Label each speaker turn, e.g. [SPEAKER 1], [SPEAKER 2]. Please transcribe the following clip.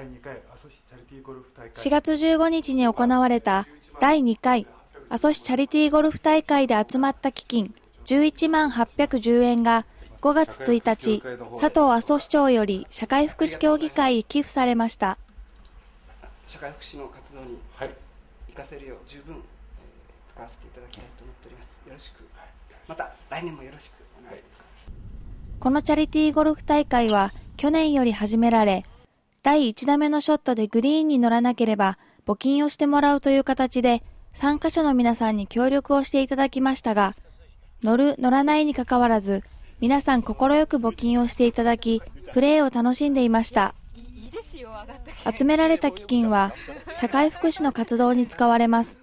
[SPEAKER 1] 4月15日に行われた
[SPEAKER 2] 第2回阿蘇市チャリティーゴルフ大会で集まった基金11万810円が5月1日佐藤阿蘇市長より社会福祉協議会に寄付されました
[SPEAKER 3] 社会福祉の活動に生かせるよう十分、使わせていただきたいと思っておりますよろしくまた来年もよろしくお願いします
[SPEAKER 2] このチャリティーゴルフ大会は去年より始められ第1打目のショットでグリーンに乗らなければ、募金をしてもらうという形で、参加者の皆さんに協力をしていただきましたが、乗る、乗らないにかかわらず、皆さん快く募金をしていただき、プレーを楽しんでいました。集められた基金は、社会福祉の活動に使われます。